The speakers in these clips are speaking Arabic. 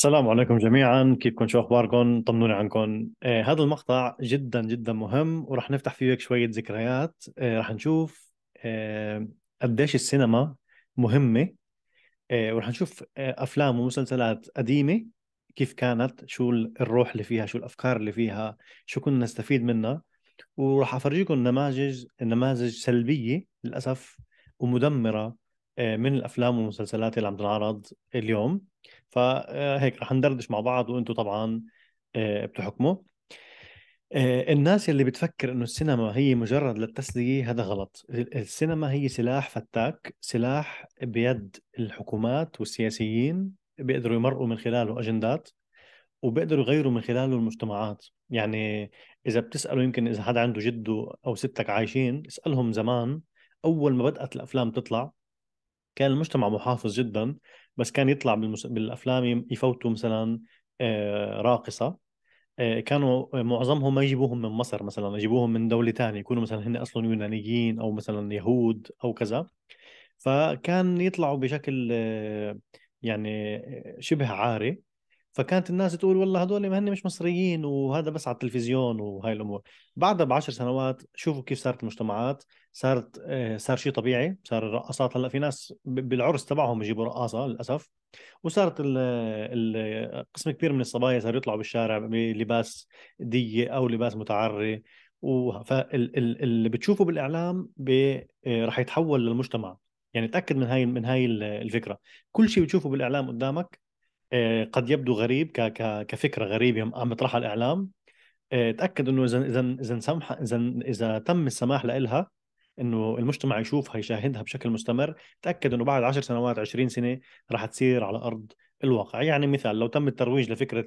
السلام عليكم جميعا كيفكم شو اخباركم طمنوني عنكم آه هذا المقطع جدا جدا مهم ورح نفتح فيه هيك شويه ذكريات آه رح نشوف آه قديش السينما مهمه آه ورح نشوف آه افلام ومسلسلات قديمه كيف كانت شو الروح اللي فيها شو الافكار اللي فيها شو كنا نستفيد منها وراح افرجيكم نماذج نماذج سلبيه للاسف ومدمره آه، من الافلام والمسلسلات اللي عم تنعرض اليوم فهيك آه، رح ندردش مع بعض وانتم طبعا آه، بتحكموا الناس اللي بتفكر انه السينما هي مجرد للتسليه هذا غلط السينما هي سلاح فتاك سلاح بيد الحكومات والسياسيين بيقدروا يمرقوا من خلاله اجندات وبيقدروا يغيروا من خلاله المجتمعات يعني اذا بتساله يمكن اذا حدا عنده جده او ستك عايشين اسالهم زمان اول ما بدات الافلام تطلع كان المجتمع محافظ جدا بس كان يطلع بالمس... بالافلام يفوتوا مثلا آه، راقصه آه، كانوا معظمهم ما يجيبوهم من مصر مثلا يجيبوهم من دوله ثانيه يكونوا مثلا هن اصلا يونانيين او مثلا يهود او كذا فكان يطلعوا بشكل آه، يعني شبه عاري فكانت الناس تقول والله هذول هن مش مصريين وهذا بس على التلفزيون وهاي الامور بعدها بعشر سنوات شوفوا كيف صارت المجتمعات صارت آه، صار شيء طبيعي صار الرقصات هلا في ناس بالعرس تبعهم يجيبوا رقاصه للاسف وصارت قسم كبير من الصبايا صاروا يطلعوا بالشارع بلباس ديه او لباس متعري فاللي بتشوفه بالاعلام آه، رح يتحول للمجتمع يعني تاكد من هاي من هاي الفكره كل شيء بتشوفه بالاعلام قدامك آه، قد يبدو غريب كفكره غريبه عم يطرحها الاعلام آه، تاكد انه اذا اذا اذا سمح اذا اذا تم السماح لها انه المجتمع يشوفها يشاهدها بشكل مستمر تاكد انه بعد 10 سنوات 20 سنه راح تصير على ارض الواقع يعني مثال لو تم الترويج لفكره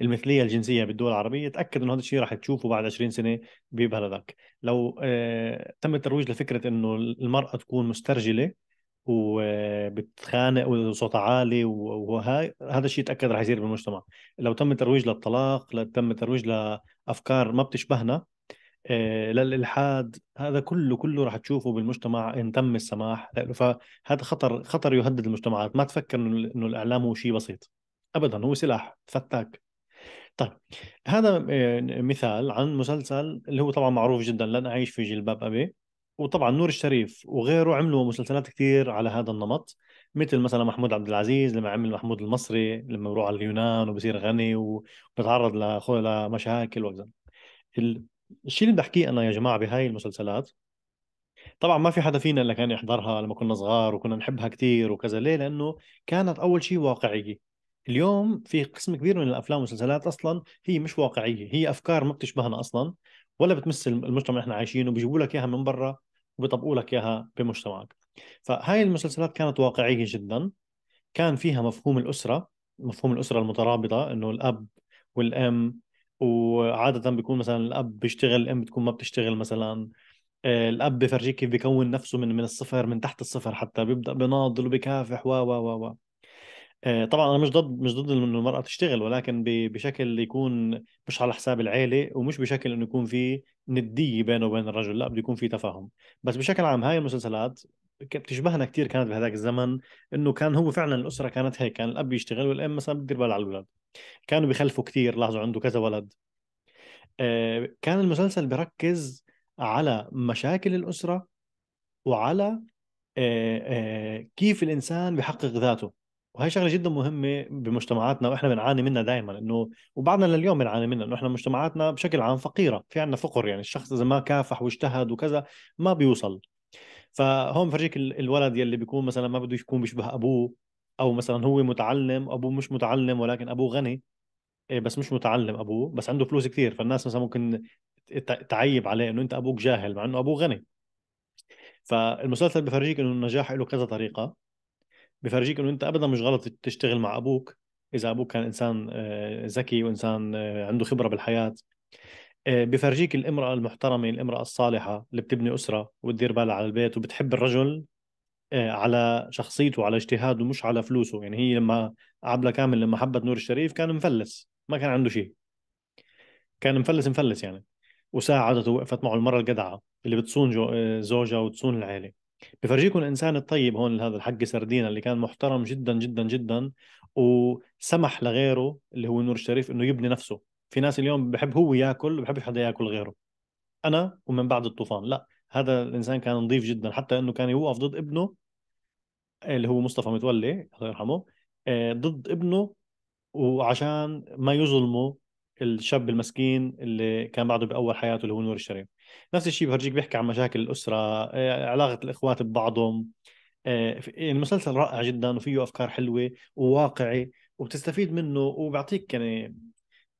المثليه الجنسيه بالدول العربيه تاكد انه هذا الشيء راح تشوفه بعد 20 سنه ببلدك لو آه، تم الترويج لفكره انه المراه تكون مسترجله وبتخانق وصوت عالي وهاي هذا الشيء تاكد رح يصير بالمجتمع لو تم الترويج للطلاق لو تم الترويج لافكار ما بتشبهنا آه، للالحاد هذا كله كله رح تشوفه بالمجتمع ان تم السماح فهذا خطر خطر يهدد المجتمعات ما تفكر انه الاعلام هو شيء بسيط ابدا هو سلاح فتاك طيب هذا آه، مثال عن مسلسل اللي هو طبعا معروف جدا لن اعيش في جلباب ابي وطبعا نور الشريف وغيره عملوا مسلسلات كثير على هذا النمط مثل مثلا محمود عبد العزيز لما عمل محمود المصري لما بروح على اليونان وبصير غني وبتعرض لمشاكل وكذا الشيء اللي بدي احكيه انا يا جماعه بهاي المسلسلات طبعا ما في حدا فينا اللي كان يحضرها لما كنا صغار وكنا نحبها كثير وكذا ليه لانه كانت اول شيء واقعيه اليوم في قسم كبير من الافلام والمسلسلات اصلا هي مش واقعيه هي افكار ما بتشبهنا اصلا ولا بتمس المجتمع اللي احنا عايشينه بيجيبوا لك اياها من برا وبيطبقوا لك اياها بمجتمعك فهاي المسلسلات كانت واقعيه جدا كان فيها مفهوم الاسره مفهوم الاسره المترابطه انه الاب والام وعاده بيكون مثلا الاب بيشتغل الام بتكون ما بتشتغل مثلا آه، الاب بفرجيك كيف بيكون نفسه من من الصفر من تحت الصفر حتى بيبدا بناضل وبكافح و و و آه، طبعا انا مش ضد مش ضد انه المراه تشتغل ولكن بشكل يكون مش على حساب العيله ومش بشكل انه يكون في نديه بينه وبين الرجل لا بده يكون في تفاهم بس بشكل عام هاي المسلسلات بتشبهنا كثير كانت بهذاك الزمن انه كان هو فعلا الاسره كانت هيك كان الاب يشتغل والام مثلا بتدير بالها على الاولاد كانوا بيخلفوا كثير لاحظوا عنده كذا ولد آه، كان المسلسل بركز على مشاكل الاسره وعلى آه، كيف الانسان بحقق ذاته وهي شغله جدا مهمه بمجتمعاتنا واحنا بنعاني منها دائما انه وبعدنا لليوم بنعاني منها انه احنا مجتمعاتنا بشكل عام فقيره في عندنا فقر يعني الشخص اذا ما كافح واجتهد وكذا ما بيوصل فهون بفرجيك الولد يلي بيكون مثلا ما بده يكون بيشبه ابوه او مثلا هو متعلم ابوه مش متعلم ولكن ابوه غني إيه، بس مش متعلم ابوه بس عنده فلوس كثير فالناس مثلا ممكن تعيب عليه انه انت ابوك جاهل مع انه ابوه غني فالمسلسل بفرجيك انه النجاح له كذا طريقه بفرجيك انه انت ابدا مش غلط تشتغل مع ابوك اذا ابوك كان انسان آه، ذكي وانسان آه، عنده خبره بالحياه آه، بفرجيك الامراه المحترمه الامراه الصالحه اللي بتبني اسره وتدير بالها على البيت وبتحب الرجل على شخصيته وعلى اجتهاده مش على فلوسه يعني هي لما عبله كامل لما حبت نور الشريف كان مفلس ما كان عنده شيء كان مفلس مفلس يعني وساعدته وقفت معه المره الجدعه اللي بتصون زوجها وتصون العائله بفرجيكم الانسان الطيب هون هذا الحق سردينا اللي كان محترم جدا جدا جدا وسمح لغيره اللي هو نور الشريف انه يبني نفسه في ناس اليوم بحب هو ياكل بحب حدا ياكل غيره انا ومن بعد الطوفان لا هذا الانسان كان نظيف جدا حتى انه كان يوقف ضد ابنه اللي هو مصطفى متولي الله يرحمه آه، ضد ابنه وعشان ما يظلمه الشاب المسكين اللي كان بعده باول حياته اللي هو نور الشريف نفس الشيء بفرجيك بيحكي عن مشاكل الاسره آه، علاقه الاخوات ببعضهم المسلسل آه، يعني رائع جدا وفيه افكار حلوه وواقعي وبتستفيد منه وبيعطيك يعني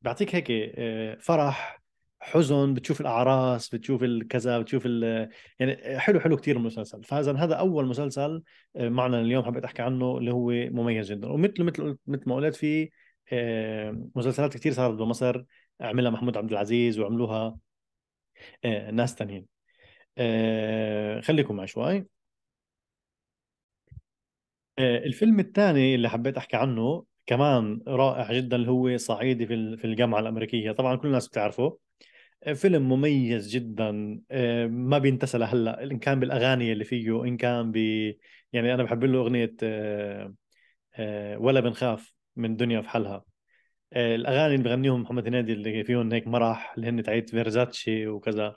بيعطيك هيك آه، فرح حزن بتشوف الاعراس بتشوف الكذا بتشوف ال... يعني حلو حلو كثير المسلسل فاذا هذا اول مسلسل معنا اليوم حبيت احكي عنه اللي هو مميز جدا ومثل مثل مثل ما قلت في مسلسلات كثير صارت بمصر عملها محمود عبد العزيز وعملوها آه، ناس تانيين آه، خليكم معي شوي آه، الفيلم الثاني اللي حبيت احكي عنه كمان رائع جدا اللي هو صعيدي في في الجامعه الامريكيه طبعا كل الناس بتعرفه فيلم مميز جدا ما بينتسى لهلا ان كان بالاغاني اللي فيه ان كان ب يعني انا بحب له اغنيه ولا بنخاف من دنيا في حالها آه، الاغاني اللي بغنيهم محمد هنيدي اللي فيهم هيك مرح اللي هن تعيد فيرزاتشي وكذا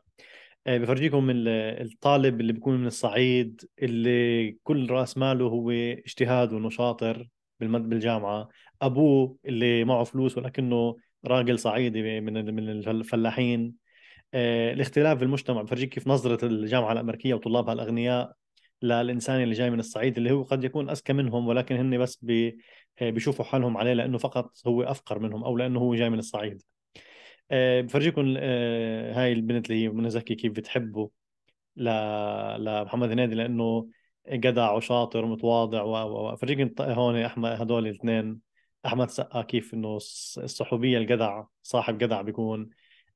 آه، بفرجيكم الطالب اللي بيكون من الصعيد اللي كل راس ماله هو اجتهاد وانه شاطر بالمد بالجامعه ابوه اللي معه فلوس ولكنه راجل صعيدي من من الفلاحين آه، الاختلاف في المجتمع بفرجيك كيف نظره الجامعه الامريكيه وطلابها الاغنياء للانسان اللي جاي من الصعيد اللي هو قد يكون اذكى منهم ولكن هن بس آه، بيشوفوا حالهم عليه لانه فقط هو افقر منهم او لانه هو جاي من الصعيد آه، بفرجيكم آه، هاي البنت اللي هي منى زكي كيف بتحبه ل... لمحمد هنيدي لانه جدع وشاطر ومتواضع وفرجيكم هون احمد هدول الاثنين احمد سقا كيف انه الصحوبيه الجدع صاحب جدع بيكون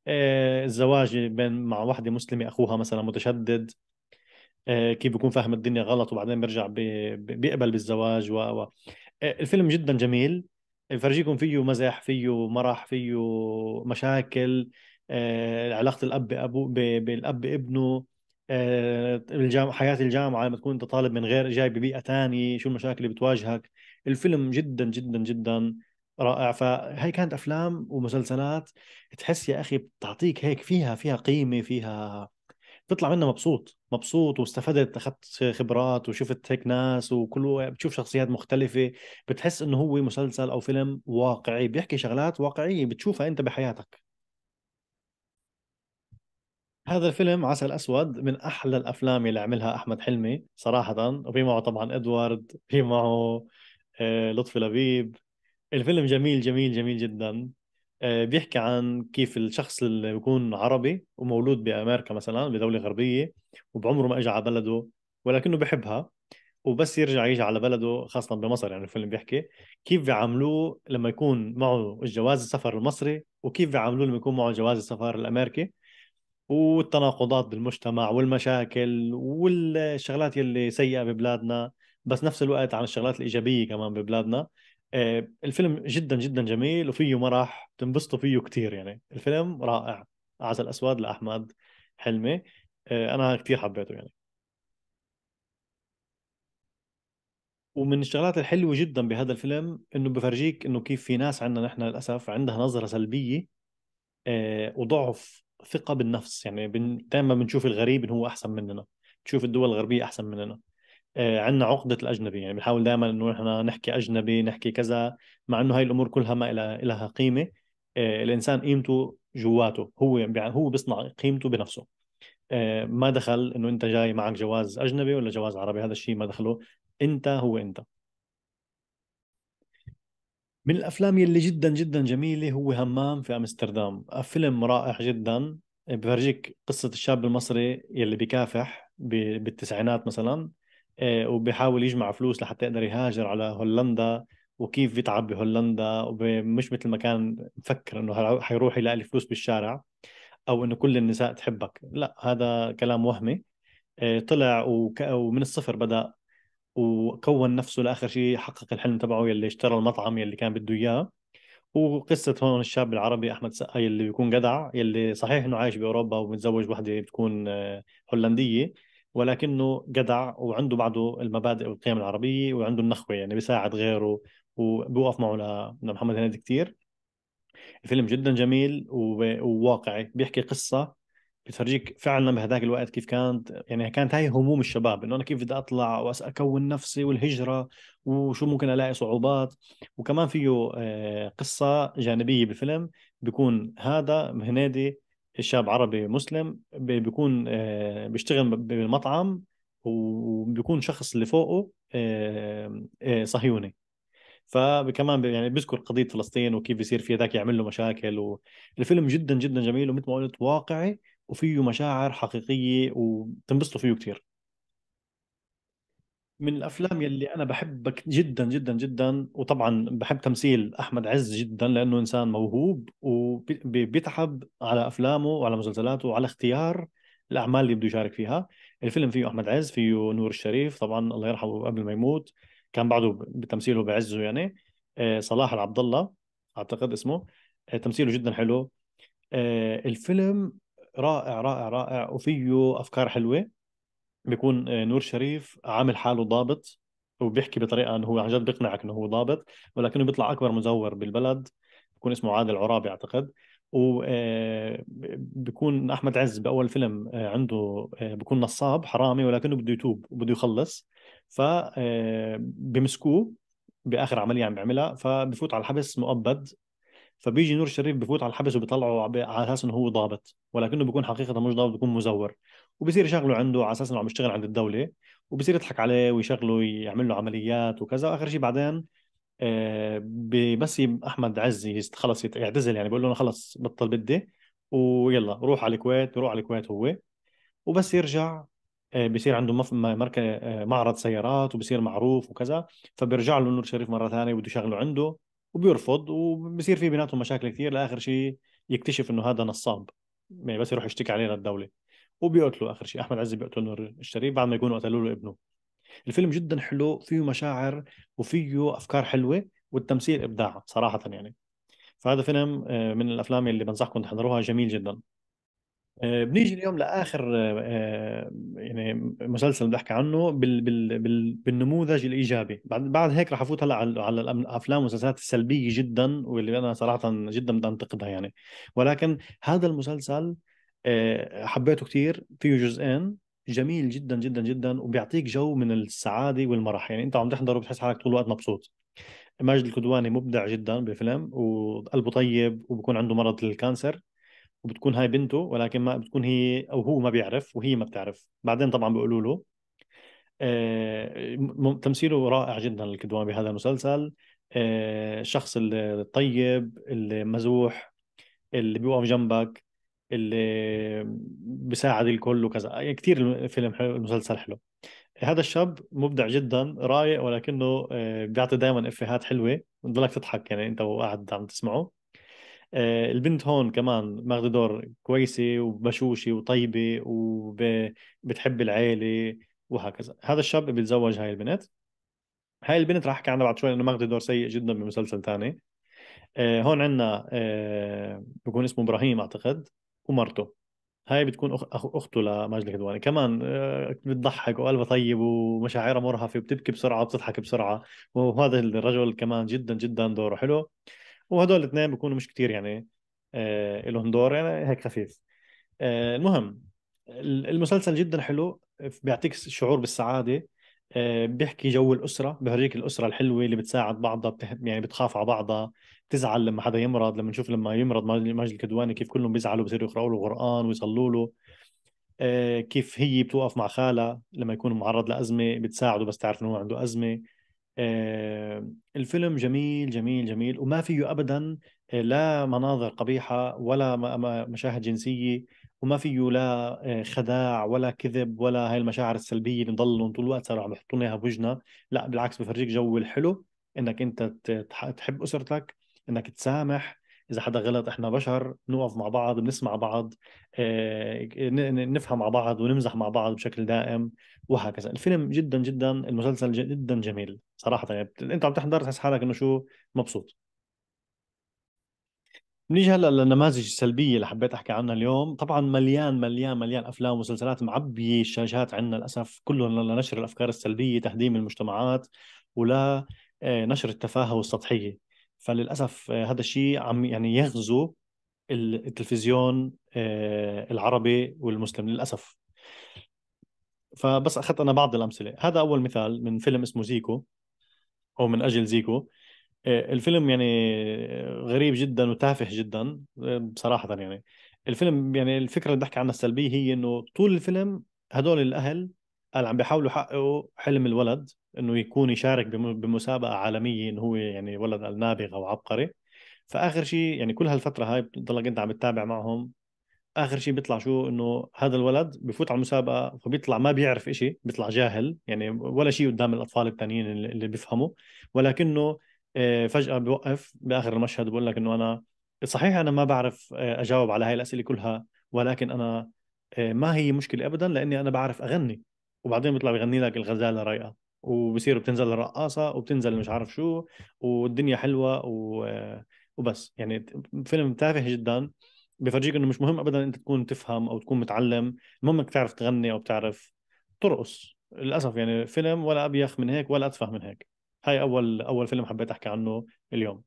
الزواج بين مع وحده مسلمه اخوها مثلا متشدد كيف بيكون فاهم الدنيا غلط وبعدين بيرجع بيقبل بالزواج و... الفيلم جدا جميل يفرجيكم فيه مزح فيه مرح فيه مشاكل آه، علاقه الاب بابو بالاب بابنه آه، الجامعة حياة الجامعة لما تكون أنت طالب من غير جاي ببيئة ثانيه شو المشاكل اللي بتواجهك الفيلم جدا جدا جدا رائع فهي كانت أفلام ومسلسلات تحس يا أخي بتعطيك هيك فيها فيها قيمة فيها بتطلع منها مبسوط مبسوط واستفدت اخذت خبرات وشفت هيك ناس وكل بتشوف شخصيات مختلفه بتحس انه هو مسلسل او فيلم واقعي بيحكي شغلات واقعيه بتشوفها انت بحياتك هذا الفيلم عسل اسود من احلى الافلام اللي عملها احمد حلمي صراحه وفي معه طبعا ادوارد في معه آه، لطفي لبيب الفيلم جميل جميل جميل جدا آه، بيحكي عن كيف الشخص اللي بيكون عربي ومولود بامريكا مثلا بدوله غربيه وبعمره ما اجى على بلده ولكنه بحبها وبس يرجع يجي على بلده خاصه بمصر يعني الفيلم بيحكي كيف بيعاملوه لما يكون معه الجواز السفر المصري وكيف بيعاملوه لما يكون معه جواز السفر الامريكي والتناقضات بالمجتمع والمشاكل والشغلات يلي سيئه ببلادنا بس نفس الوقت عن الشغلات الايجابيه كمان ببلادنا آه، الفيلم جدا جدا جميل وفيه مرح تنبسطوا فيه كتير يعني الفيلم رائع عسل اسود لاحمد حلمي آه، انا كتير حبيته يعني ومن الشغلات الحلوه جدا بهذا الفيلم انه بفرجيك انه كيف في ناس عندنا نحن للاسف عندها نظره سلبيه آه، وضعف ثقه بالنفس يعني دائما بنشوف الغريب انه هو احسن مننا تشوف الدول الغربيه احسن مننا آه، عندنا عقدة الأجنبي يعني بنحاول دائما إنه نحن نحكي أجنبي نحكي كذا مع إنه هاي الأمور كلها ما لها قيمة آه، الإنسان قيمته جواته هو يعني هو بيصنع قيمته بنفسه آه، ما دخل إنه أنت جاي معك جواز أجنبي ولا جواز عربي هذا الشيء ما دخله أنت هو أنت من الأفلام يلي جدا جدا جميلة هو همام في أمستردام فيلم رائع جدا بفرجيك قصة الشاب المصري يلي بكافح بالتسعينات مثلا آه، وبيحاول يجمع فلوس لحتى يقدر يهاجر على هولندا وكيف بيتعب بهولندا ومش مثل ما كان مفكر انه حيروح يلاقي فلوس بالشارع او انه كل النساء تحبك لا هذا كلام وهمي آه، طلع ومن الصفر بدا وكون نفسه لاخر شيء حقق الحلم تبعه يلي اشترى المطعم يلي كان بده اياه وقصة هون الشاب العربي أحمد سقا يلي بيكون جدع يلي صحيح إنه عايش بأوروبا ومتزوج وحدة بتكون آه، هولندية ولكنه جدع وعنده بعده المبادئ والقيم العربيه وعنده النخوه يعني بيساعد غيره وبوقف معه لمحمد هنيدي كثير الفيلم جدا جميل وواقعي بيحكي قصه بتفرجيك فعلا بهذاك الوقت كيف كانت يعني كانت هاي هموم الشباب انه انا كيف بدي اطلع واكون نفسي والهجره وشو ممكن الاقي صعوبات وكمان فيه آه، قصه جانبيه بالفيلم بيكون هذا هنيدي الشاب عربي مسلم بيكون آه، بيشتغل بالمطعم وبيكون شخص اللي فوقه آه، صهيوني فكمان يعني بيذكر قضيه فلسطين وكيف بيصير في ذاك يعمل له مشاكل والفيلم جدا جدا جميل ومثل ما قلت واقعي وفيه مشاعر حقيقيه وتنبسطوا فيه كثير من الافلام يلي انا بحبك جدا جدا جدا وطبعا بحب تمثيل احمد عز جدا لانه انسان موهوب وبيتعب على افلامه وعلى مسلسلاته وعلى اختيار الاعمال اللي بده يشارك فيها الفيلم فيه احمد عز فيه نور الشريف طبعا الله يرحمه قبل ما يموت كان بعده بتمثيله بعزه يعني آه، صلاح العبد الله اعتقد اسمه آه، تمثيله جدا حلو آه، الفيلم رائع رائع رائع وفيه افكار حلوه بيكون آه، نور شريف عامل حاله ضابط وبيحكي بطريقه انه هو عن جد بيقنعك انه هو ضابط ولكنه بيطلع اكبر مزور بالبلد بيكون اسمه عادل عرابي اعتقد و آه، بيكون احمد عز باول فيلم آه، عنده بكون نصاب حرامي ولكنه بده يتوب وبده يخلص ف بمسكوه باخر عمليه عم بيعملها فبفوت على الحبس مؤبد فبيجي نور شريف بفوت على الحبس وبيطلعه على اساس انه هو ضابط ولكنه بيكون حقيقه مش ضابط بيكون مزور وبصير يشغلوا عنده على اساس انه عم يشتغل عند الدوله وبصير يضحك عليه ويشغله ويعمل له عمليات وكذا واخر شيء بعدين آه، بس احمد عزي خلص يعتزل يعني بقول له انا خلص بطل بدي ويلا روح على الكويت روح على الكويت هو وبس يرجع آه، بصير عنده مف... مركز آه، معرض سيارات وبصير معروف وكذا فبيرجع له نور شريف مره ثانيه بده يشغله عنده وبيرفض وبصير في بيناتهم مشاكل كثير لاخر شيء يكتشف انه هذا نصاب يعني بس يروح يشتكي عليه للدوله وبيقتلوا اخر شيء احمد عز بيقتل نور الشريف بعد ما يكونوا قتلوا له ابنه الفيلم جدا حلو فيه مشاعر وفيه افكار حلوه والتمثيل ابداع صراحه يعني فهذا فيلم آه، من الافلام اللي بنصحكم تحضروها جميل جدا آه، بنيجي اليوم لاخر آه، يعني مسلسل بدي احكي عنه بال بال بال بالنموذج الايجابي بعد بعد هيك رح افوت هلا على على الافلام والمسلسلات السلبيه جدا واللي انا صراحه جدا بدي انتقدها يعني ولكن هذا المسلسل آه، حبيته كثير فيه جزئين جميل جدا جدا جدا وبيعطيك جو من السعاده والمرح يعني انت عم تحضره بتحس حالك طول الوقت مبسوط ماجد الكدواني مبدع جدا بالفيلم وقلبه طيب وبكون عنده مرض الكانسر وبتكون هاي بنته ولكن ما بتكون هي او هو ما بيعرف وهي ما بتعرف بعدين طبعا بيقولوا له آه، تمثيله رائع جدا الكدواني بهذا المسلسل آه، الشخص الطيب المزوح اللي بيوقف جنبك اللي بيساعد الكل وكذا كثير الفيلم حلو المسلسل حلو هذا الشاب مبدع جدا رايق ولكنه آه، بيعطي دائما افيهات حلوه بضلك تضحك يعني انت وقاعد عم تسمعه آه، البنت هون كمان ماخذة دور كويسة وبشوشة وطيبة وبتحب العيلة وهكذا هذا الشاب بيتزوج هاي البنت هاي البنت راح احكي عنها بعد شوي انه ماخذة دور سيء جدا بمسلسل ثاني آه، هون عندنا بكون اسمه ابراهيم اعتقد ومرته هاي بتكون أخ... اخته لماجد الكدواني كمان آه، بتضحك وقلبها طيب ومشاعرها مرهفه وبتبكي بسرعه وبتضحك بسرعه وهذا الرجل كمان جدا جدا دوره حلو وهدول الاثنين بيكونوا مش كتير يعني آه لهم دور يعني هيك خفيف آه المهم المسلسل جدا حلو بيعطيك شعور بالسعاده آه، بيحكي جو الاسره بهريك الاسره الحلوه اللي بتساعد بعضها يعني بتخاف على بعضها بتزعل لما حدا يمرض لما نشوف لما يمرض ماجد الكدواني كيف كلهم بيزعلوا بصيروا يقراوا له قران ويصلوا له آه، كيف هي بتوقف مع خالها لما يكون معرض لازمه بتساعده بس تعرف انه هو عنده ازمه آه، الفيلم جميل جميل جميل وما فيه ابدا لا مناظر قبيحه ولا مشاهد جنسيه وما فيه لا آه، خداع ولا كذب ولا هاي المشاعر السلبيه اللي مضلهم طول الوقت صاروا عم يحطونا اياها بوجنا لا بالعكس بفرجيك جو الحلو انك انت تحب اسرتك انك تسامح اذا حدا غلط احنا بشر نوقف مع بعض بنسمع بعض آه، نفهم مع بعض ونمزح مع بعض بشكل دائم وهكذا الفيلم جدا جدا المسلسل جدا جميل صراحه يعني انت عم تحضر تحس حالك انه شو مبسوط بنيجي هلا للنماذج السلبيه اللي حبيت احكي عنها اليوم طبعا مليان مليان مليان افلام ومسلسلات معبيه الشاشات عندنا للاسف كلهم لنشر الافكار السلبيه تهديم المجتمعات ولا آه، نشر التفاهه والسطحيه فللاسف آه، هذا الشيء عم يعني يغزو التلفزيون آه، العربي والمسلم للاسف فبس اخذت انا بعض الامثله هذا اول مثال من فيلم اسمه زيكو او من اجل زيكو آه، الفيلم يعني غريب جدا وتافه جدا آه، بصراحه يعني الفيلم يعني الفكره اللي بحكي عنها السلبيه هي انه طول الفيلم هدول الاهل قال عم بيحاولوا يحققوا حلم الولد انه يكون يشارك بمسابقه عالميه انه هو يعني ولد قال نابغ او عبقري فاخر شيء يعني كل هالفتره هاي بتضلك انت عم تتابع معهم اخر شيء بيطلع شو انه هذا الولد بفوت على المسابقه فبيطلع ما بيعرف شيء بيطلع جاهل يعني ولا شيء قدام الاطفال الثانيين اللي بيفهموا ولكنه آه، فجاه بوقف باخر المشهد بقول لك انه انا صحيح انا ما بعرف آه، اجاوب على هاي الاسئله كلها ولكن انا آه، ما هي مشكله ابدا لاني انا بعرف اغني وبعدين بيطلع بيغني لك الغزاله رايقه وبصير بتنزل الرقاصه وبتنزل مش عارف شو والدنيا حلوه و... وبس يعني فيلم تافه جدا بفرجيك انه مش مهم ابدا انت تكون تفهم او تكون متعلم المهم انك تعرف تغني او بتعرف ترقص للاسف يعني فيلم ولا ابيخ من هيك ولا اتفه من هيك هاي اول اول فيلم حبيت احكي عنه اليوم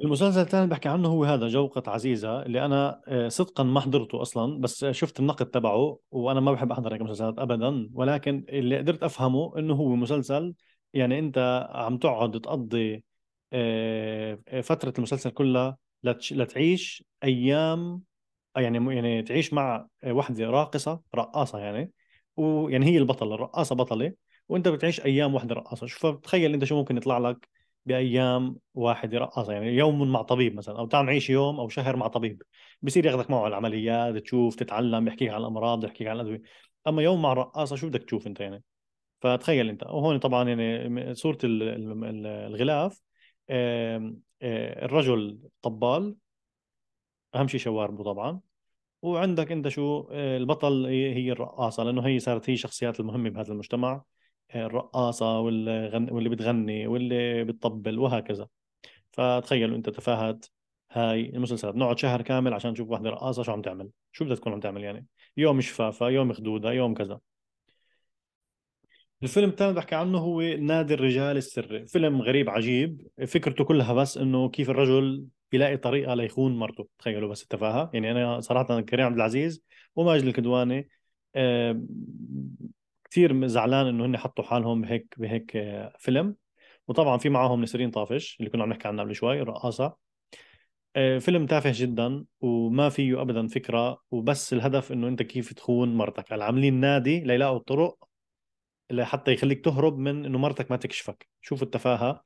المسلسل الثاني اللي بحكي عنه هو هذا جوقة عزيزة اللي أنا آه، صدقا ما حضرته أصلا بس شفت النقد تبعه وأنا ما بحب أحضر هيك مسلسلات أبدا ولكن اللي قدرت أفهمه إنه هو مسلسل يعني أنت عم تقعد تقضي آه، فترة المسلسل كلها لتعيش أيام يعني يعني تعيش مع آه، وحدة راقصة رقاصة يعني ويعني هي البطلة الرقاصة بطلة وانت بتعيش ايام واحده رقاصه فتخيل انت شو ممكن يطلع لك بايام واحده رقاصه يعني يوم مع طبيب مثلا او تعال عيش يوم او شهر مع طبيب بصير ياخذك معه على العمليات تشوف تتعلم يحكيك عن الامراض يحكيك عن الادويه اما يوم مع رقاصه شو بدك تشوف انت يعني فتخيل انت وهون طبعا يعني صوره الغلاف الرجل طبال اهم شيء شواربه طبعا وعندك انت شو البطل هي الرقاصه لانه هي صارت هي الشخصيات المهمه بهذا المجتمع الرقاصه واللي, واللي بتغني واللي بتطبل وهكذا فتخيلوا انت تفاهات هاي المسلسلات بنقعد شهر كامل عشان نشوف واحده رقاصه شو عم تعمل شو بدها تكون عم تعمل يعني يوم شفافه يوم خدوده يوم كذا الفيلم الثاني بحكي عنه هو نادي الرجال السري فيلم غريب عجيب فكرته كلها بس انه كيف الرجل بيلاقي طريقه ليخون مرته تخيلوا بس التفاهه يعني انا صراحه كريم عبد العزيز وماجد الكدواني آه، كثير زعلان انه هن حطوا حالهم بهيك بهيك آه، فيلم وطبعا في معاهم نسرين طافش اللي كنا عم نحكي عنها قبل شوي الرقاصه آه، فيلم تافه جدا وما فيه ابدا فكره وبس الهدف انه انت كيف تخون مرتك يعني عاملين نادي ليلاقوا الطرق لحتى يخليك تهرب من انه مرتك ما تكشفك شوفوا التفاهه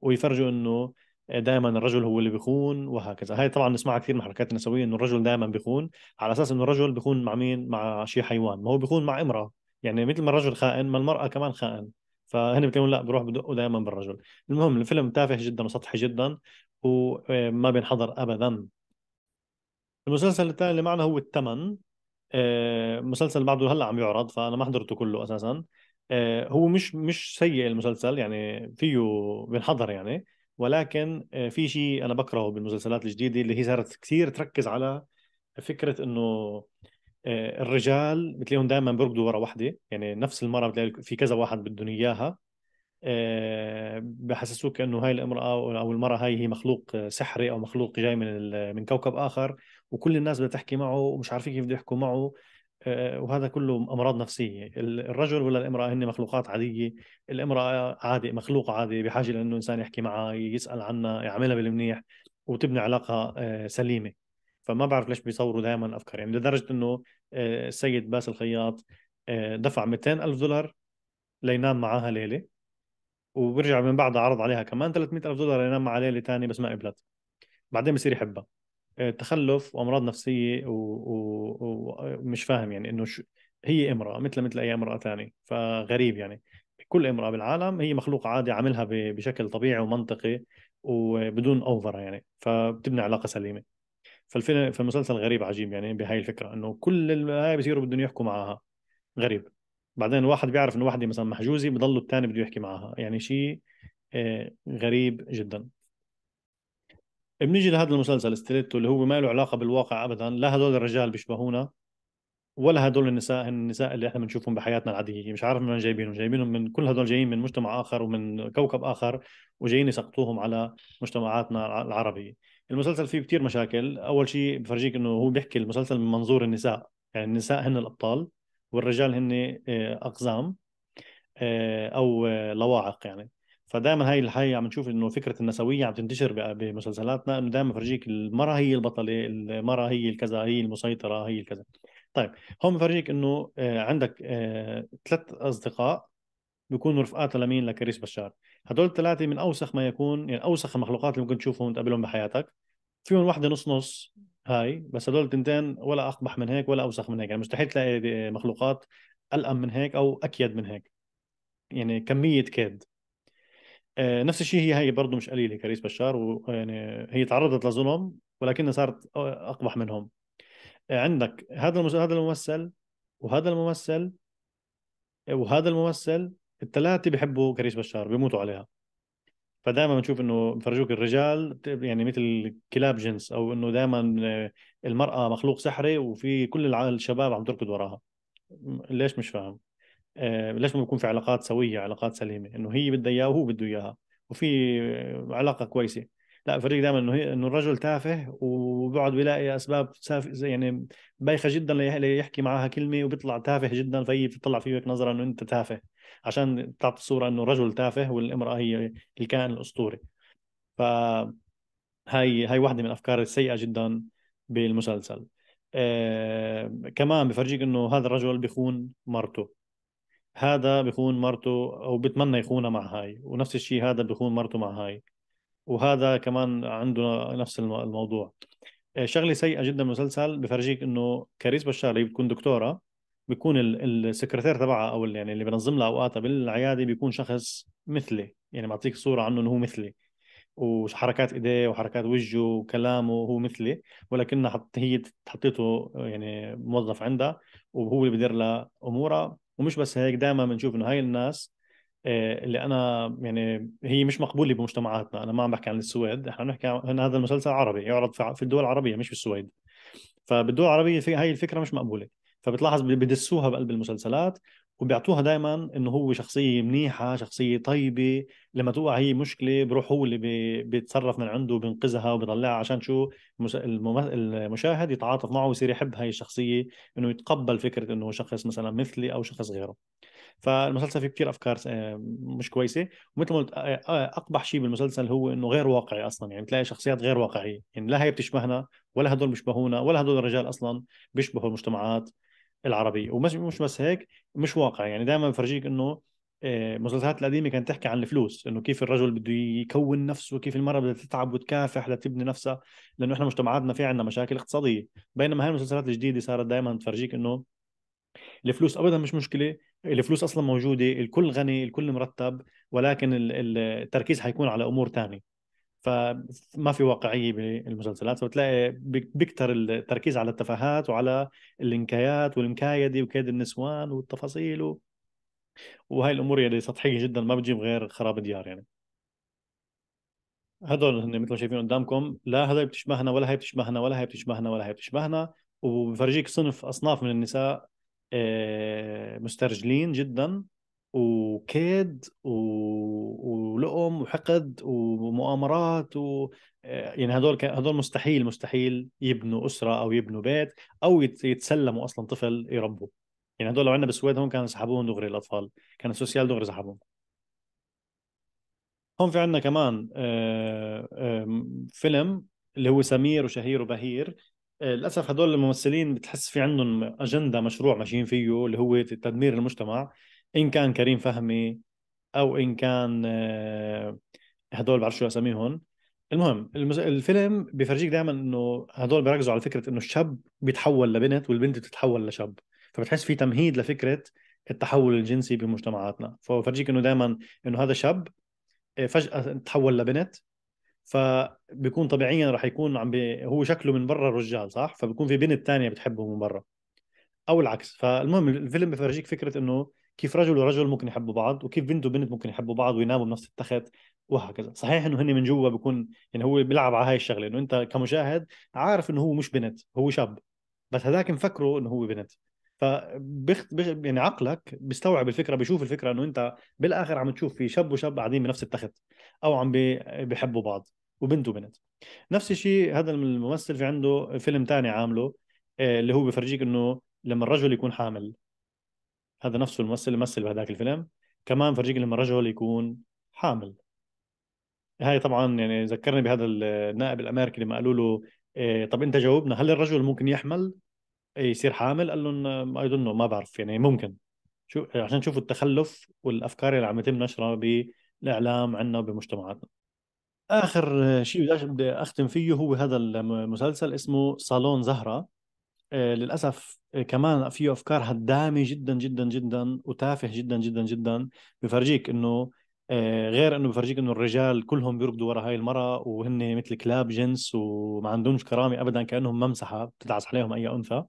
ويفرجوا انه آه، دائما الرجل هو اللي بيخون وهكذا هاي طبعا نسمعها كثير من الحركات النسويه انه الرجل دائما بيخون على اساس انه الرجل بيخون مع مين مع شيء حيوان ما هو بيخون مع امراه يعني مثل ما الرجل خائن ما المراه كمان خائن فهن بتقولون لا بروح بدقوا دائما بالرجل المهم الفيلم تافه جدا وسطحي جدا وما آه، بينحضر ابدا المسلسل الثاني اللي معنا هو الثمن آه، مسلسل بعده هلا عم يعرض فانا ما حضرته كله اساسا آه، هو مش مش سيء المسلسل يعني فيه بينحضر يعني ولكن في شيء انا بكرهه بالمسلسلات الجديده اللي هي صارت كثير تركز على فكره انه آه، الرجال بتلاقيهم دائما بيركضوا ورا وحده يعني نفس المراه بتلاقي في كذا واحد بدهم اياها آه، بحسسوك انه هاي الامراه او المراه هاي هي مخلوق سحري او مخلوق جاي من من كوكب اخر وكل الناس بدها تحكي معه ومش عارفين كيف بده يحكوا معه آه، وهذا كله امراض نفسيه الرجل ولا الامراه هن مخلوقات عاديه الامراه عادي مخلوق عادي بحاجه لانه انسان يحكي معها يسال عنها يعملها بالمنيح وتبني علاقه سليمه فما بعرف ليش بيصوروا دائما افكار يعني لدرجه انه آه، السيد باسل الخياط آه، دفع 200 الف دولار لينام معاها ليله وبرجع من بعدها عرض عليها كمان 300 الف دولار لينام معها ليله ثانيه بس ما قبلت بعدين بصير يحبها آه، تخلف وامراض نفسيه ومش و... و... فاهم يعني انه ش... هي امراه مثل مثل اي امراه ثانيه فغريب يعني كل امراه بالعالم هي مخلوق عادي عاملها ب... بشكل طبيعي ومنطقي وبدون اوفر يعني فبتبني علاقه سليمه فالفيلم فالمسلسل غريب عجيب يعني بهاي الفكره انه كل هاي بصيروا بدهم يحكوا معها غريب بعدين الواحد بيعرف انه وحده مثلا محجوزه بضل الثاني بده يحكي معها يعني شيء آه، غريب جدا بنيجي لهذا المسلسل ستريتو اللي هو ما له علاقه بالواقع ابدا لا هدول الرجال بيشبهونا ولا هدول النساء هن النساء اللي احنا بنشوفهم بحياتنا العاديه مش عارف من وين جايبينهم جايبينهم من كل هدول جايين من مجتمع اخر ومن كوكب اخر وجايين يسقطوهم على مجتمعاتنا العربيه المسلسل فيه كتير مشاكل اول شيء بفرجيك انه هو بيحكي المسلسل من منظور النساء يعني النساء هن الابطال والرجال هن آه، اقزام آه، او آه، لواعق يعني فدائما هاي الحي عم نشوف انه فكره النسويه عم تنتشر بمسلسلاتنا انه دائما فرجيك المراه هي البطله المراه هي الكذا هي المسيطره هي الكذا طيب هون بفرجيك انه عندك ثلاث اصدقاء بيكونوا رفقات لمين لكريس بشار هدول الثلاثه من اوسخ ما يكون يعني اوسخ المخلوقات اللي ممكن تشوفهم وتقابلهم بحياتك فيهم واحده نص نص هاي بس هدول التنتين ولا اقبح من هيك ولا اوسخ من هيك يعني مستحيل تلاقي مخلوقات الام من هيك او اكيد من هيك يعني كميه كيد آه، نفس الشيء هي هي برضه مش قليله كريس بشار ويعني هي تعرضت لظلم ولكنها صارت اقبح منهم آه، عندك هذا هذا الممثل وهذا الممثل وهذا الممثل الثلاثه بيحبوا كريس بشار بيموتوا عليها فدائما بنشوف انه بفرجوك الرجال يعني مثل كلاب جنس او انه دائما آه، المراه مخلوق سحري وفي كل الشباب عم تركض وراها ليش مش فاهم آه، ليش ما بيكون في علاقات سويه علاقات سليمه انه هي بدها اياه وهو بده اياها وفي آه، علاقه كويسه لا فريق دائما انه هي انه الرجل تافه وبقعد بيلاقي اسباب ساف يعني بايخه جدا ليحكي معها كلمه وبيطلع تافه جدا فهي بتطلع هيك نظره انه انت تافه عشان تعطي صوره انه الرجل تافه والامراه هي الكائن الاسطوري ف هاي هاي واحده من الافكار السيئه جدا بالمسلسل آه كمان بفرجيك انه هذا الرجل بيخون مرته هذا بيخون مرته او بتمنى يخونها مع هاي ونفس الشيء هذا بيخون مرته مع هاي وهذا كمان عندنا نفس الموضوع آه، شغله سيئه جدا بالمسلسل بفرجيك انه كاريس بشار اللي بتكون دكتوره بيكون السكرتير تبعها او يعني اللي بنظم لها اوقاتها بالعياده بيكون شخص مثلي يعني معطيك صوره عنه انه هو مثلي وحركات ايديه وحركات وجهه وكلامه هو مثلي ولكنها حط هي حطيته يعني موظف عندها وهو اللي بدير لها امورها ومش بس هيك دائما بنشوف انه هاي الناس آه، اللي انا يعني هي مش مقبوله بمجتمعاتنا انا ما عم بحكي عن السويد احنا بنحكي عن هذا المسلسل عربي يعرض في الدول العربيه مش في السويد فبالدول العربيه في هاي الفكره مش مقبوله فبتلاحظ بدسوها بقلب المسلسلات وبيعطوها دائما انه هو شخصيه منيحه شخصيه طيبه لما توقع هي مشكله بروح هو اللي بيتصرف من عنده وبينقذها وبيطلعها عشان شو الممثل... المشاهد يتعاطف معه ويصير يحب هاي الشخصيه انه يتقبل فكره انه شخص مثلا مثلي او شخص غيره فالمسلسل فيه كثير افكار آه، مش كويسه ومثل ما قلت آه، آه، اقبح شيء بالمسلسل هو انه غير واقعي اصلا يعني بتلاقي شخصيات غير واقعيه يعني لا هي بتشبهنا ولا هدول بيشبهونا ولا هدول الرجال اصلا بيشبهوا المجتمعات العربيه ومش مش بس هيك مش واقع يعني دائما بفرجيك انه المسلسلات القديمه كانت تحكي عن الفلوس انه كيف الرجل بده يكون نفسه كيف المراه بدها تتعب وتكافح لتبني نفسها لانه احنا مجتمعاتنا في عندنا مشاكل اقتصاديه بينما هاي المسلسلات الجديده صارت دائما تفرجيك انه الفلوس ابدا مش مشكله الفلوس اصلا موجوده الكل غني الكل مرتب ولكن التركيز حيكون على امور ثانيه فما في واقعيه بالمسلسلات فبتلاقي بيكثر التركيز على التفاهات وعلى الانكايات والمكايده وكيد النسوان والتفاصيل و... وهي الامور يعني سطحيه جدا ما بتجيب غير خراب ديار يعني هذول هن مثل ما شايفين قدامكم لا هذا بتشبهنا ولا هي بتشبهنا ولا هي بتشبهنا ولا هي بتشبهنا وبفرجيك صنف اصناف من النساء آه، مسترجلين جدا وكيد و... ولقم وحقد ومؤامرات و... آه، يعني هذول هذول مستحيل مستحيل يبنوا اسره او يبنوا بيت او يتسلموا اصلا طفل يربوه يعني هذول لو عندنا بالسويد هون كانوا سحبوهم دغري الاطفال كان السوسيال دغري سحبوهم هون في عندنا كمان آه، فيلم اللي هو سمير وشهير وبهير آه، للاسف هدول الممثلين بتحس في عندهم اجنده مشروع ماشيين فيه اللي هو تدمير المجتمع ان كان كريم فهمي او ان كان آه، هدول بعرف شو اسميهم المهم الفيلم بيفرجيك دائما انه هدول بيركزوا على فكره انه الشاب بيتحول لبنت والبنت بتتحول لشاب فبتحس في تمهيد لفكره التحول الجنسي بمجتمعاتنا فبفرجيك انه دائما انه هذا شاب آه، فجاه تحول لبنت فبيكون طبيعيا راح يكون عم بي... هو شكله من برا رجال صح فبكون في بنت تانية بتحبه من برا او العكس فالمهم الفيلم بفرجيك فكره انه كيف رجل ورجل ممكن يحبوا بعض وكيف بنت وبنت ممكن يحبوا بعض ويناموا بنفس التخت وهكذا صحيح انه هن من جوا بكون يعني هو بيلعب على هاي الشغله انه انت كمشاهد عارف انه هو مش بنت هو شاب بس هذاك مفكره انه هو بنت فبخت يعني عقلك بيستوعب الفكره بيشوف الفكره انه انت بالاخر عم تشوف في شاب وشاب قاعدين بنفس التخت او عم بيحبوا بعض وبنت وبنت نفس الشيء هذا الممثل في عنده فيلم تاني عامله آه، اللي هو بفرجيك انه لما الرجل يكون حامل هذا نفسه الممثل اللي مثل بهذاك الفيلم كمان فرجيك لما الرجل يكون حامل هاي طبعا يعني ذكرني بهذا النائب الامريكي لما قالوا له آه، طب انت جاوبنا هل الرجل ممكن يحمل إيه، يصير حامل قال لهم اي دونت ما بعرف يعني ممكن شو عشان تشوفوا التخلف والافكار اللي عم يتم نشرها الاعلام عنا بمجتمعاتنا اخر آه، شيء بدي اختم فيه هو هذا المسلسل اسمه صالون زهره آه، للاسف آه، كمان فيه افكار هدامه جدا جدا جدا وتافه جدا جدا جدا بفرجيك انه غير انه بفرجيك انه الرجال كلهم بيركضوا ورا هاي المراه وهن مثل كلاب جنس وما عندهمش كرامه ابدا كانهم ممسحه بتدعس عليهم اي انثى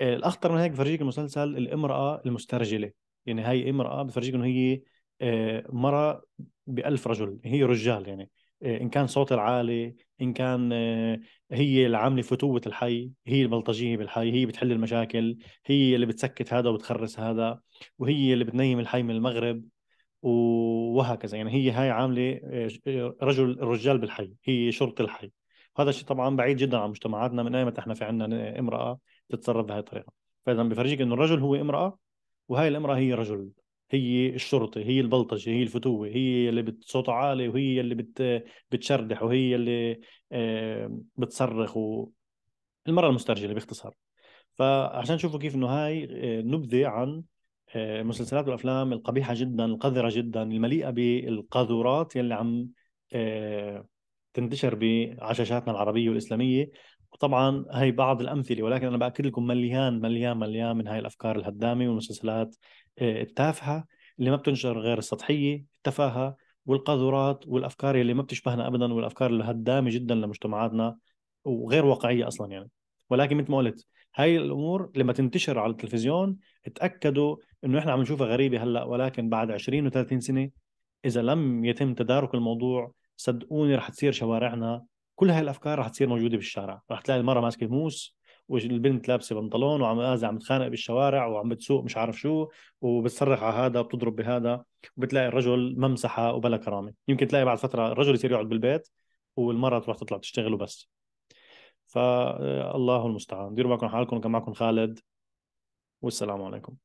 الاخطر من هيك بفرجيك المسلسل الامراه المسترجله يعني هاي امراه بفرجيك انه هي مرأة بألف رجل هي رجال يعني آه، إن كان صوت العالي إن كان آه، هي اللي عاملة فتوة الحي هي البلطجية بالحي هي بتحل المشاكل هي اللي بتسكت هذا وبتخرس هذا وهي اللي بتنيم الحي من المغرب وهكذا يعني هي هاي عاملة آه، رجل الرجال بالحي هي شرطة الحي هذا الشيء طبعا بعيد جدا عن مجتمعاتنا من ايمتى احنا في عندنا امرأة تتصرف بهذه الطريقة فإذا بفرجيك إنه الرجل هو امرأة وهي الامرأة هي رجل هي الشرطه هي البلطجه هي الفتوه هي اللي بتصوت عالي وهي اللي بت بتشردح وهي اللي بتصرخ و... المراه المسترجله باختصار فعشان تشوفوا كيف انه هاي آه، نبذه عن آه، مسلسلات والافلام القبيحه جدا القذره جدا المليئه بالقاذورات يلي عم آه، تنتشر بعشاشاتنا العربيه والاسلاميه وطبعا هي بعض الامثله ولكن انا باكد لكم مليان مليان مليان من هاي الافكار الهدامه والمسلسلات آه، التافهه اللي ما بتنشر غير السطحيه التفاهه والقاذورات والافكار اللي ما بتشبهنا ابدا والافكار الهدامه جدا لمجتمعاتنا وغير واقعيه اصلا يعني ولكن مثل ما قلت هاي الامور لما تنتشر على التلفزيون تاكدوا انه احنا عم نشوفها غريبه هلا ولكن بعد 20 و30 سنه اذا لم يتم تدارك الموضوع صدقوني رح تصير شوارعنا كل هاي الافكار رح تصير موجوده بالشارع رح تلاقي المره ماسكه موس والبنت لابسه بنطلون وعم عم تخانق بالشوارع وعم بتسوق مش عارف شو وبتصرخ على هذا وبتضرب بهذا وبتلاقي الرجل ممسحه وبلا كرامه يمكن تلاقي بعد فتره الرجل يصير يقعد بالبيت والمره تروح تطلع تشتغل وبس فالله آه، المستعان ديروا بالكم حالكم كان معكم خالد والسلام عليكم